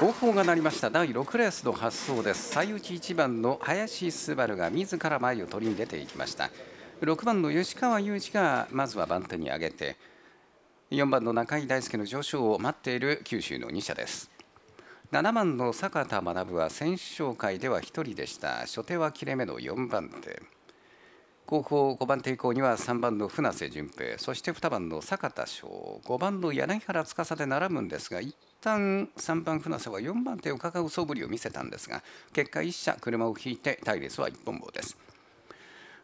号砲が鳴りました第6レースの発走です最内1番の林スバルが自ら前を取りに出ていきました6番の吉川雄二がまずは番手に上げて4番の中井大輔の上昇を待っている九州の2社です7番の坂田学は選手紹介では1人でした初手は切れ目の4番手後方5番手以降には3番の船瀬淳平そして2番の坂田翔5番の柳原司で並ぶんですが一旦3番船瀬は4番手を伺う素振りを見せたんですが結果1社車を引いて隊列は一本棒です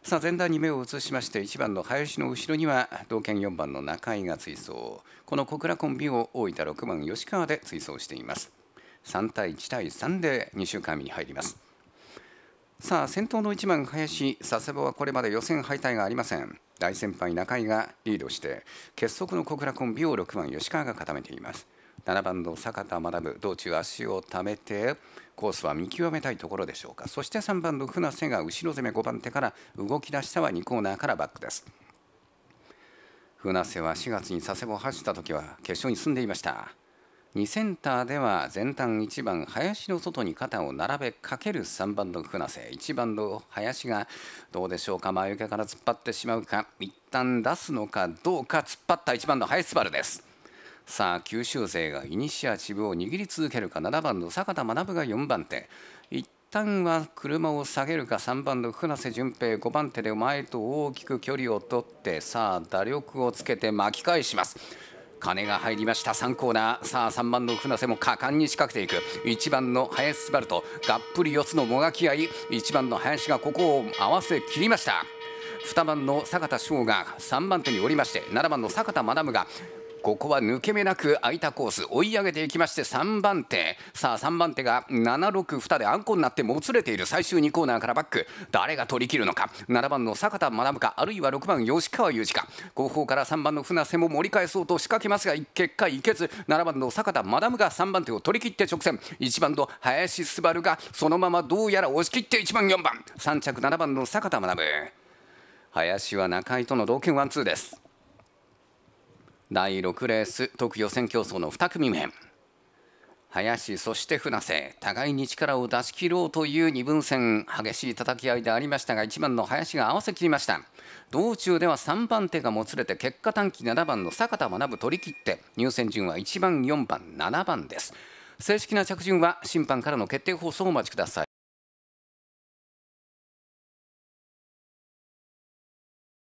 さあ前段に目を移しまして1番の林の後ろには同県4番の中井が追走この小倉コンビを大分6番吉川で追走しています3対1対3で2週間目に入りますさあ先頭の1番林佐世保はこれまで予選敗退がありません大先輩中井がリードして結束の小倉コンビを6番吉川が固めています7番の坂田学道中足をためてコースは見極めたいところでしょうかそして3番の船瀬が後ろ攻め5番手から動き出したは2コーナーからバックです船瀬は4月に佐世保を走った時は決勝に進んでいました2センターでは前端1番林の外に肩を並べかける3番の船瀬1番の林がどうでしょうか前受けから突っ張ってしまうか一旦出すのかどうか突っ張った1番の林スバルですさあ九州勢がイニシアチブを握り続けるか7番の坂田学が4番手一旦は車を下げるか3番の船瀬淳平5番手で前と大きく距離を取ってさあ打力をつけて巻き返します。金が入りました3コーナーさあ3番の船瀬も果敢に仕掛けていく1番の林スバルとがっぷり四つのもがき合い1番の林がここを合わせ切りました2番の坂田翔が3番手におりまして7番の坂田学がここは抜け目なく空いたコース追い上げていきまして3番手さあ3番手が762であんこになってもつれている最終2コーナーからバック誰が取り切るのか7番の坂田学かあるいは6番吉川裕二か後方から3番の船瀬も盛り返そうと仕掛けますが結果いけず7番の坂田学が3番手を取り切って直線1番の林昴がそのままどうやら押し切って1番4番3着7番の坂田学林は中井との同圏ワンツーです第6レース特予選競争の2組目林そして船瀬互いに力を出し切ろうという2分戦激しい叩き合いでありましたが1番の林が合わせ切りました道中では3番手がもつれて結果短期7番の坂田学取り切って入選順は1番4番7番です正式な着順は審判からの決定放送をお待ちください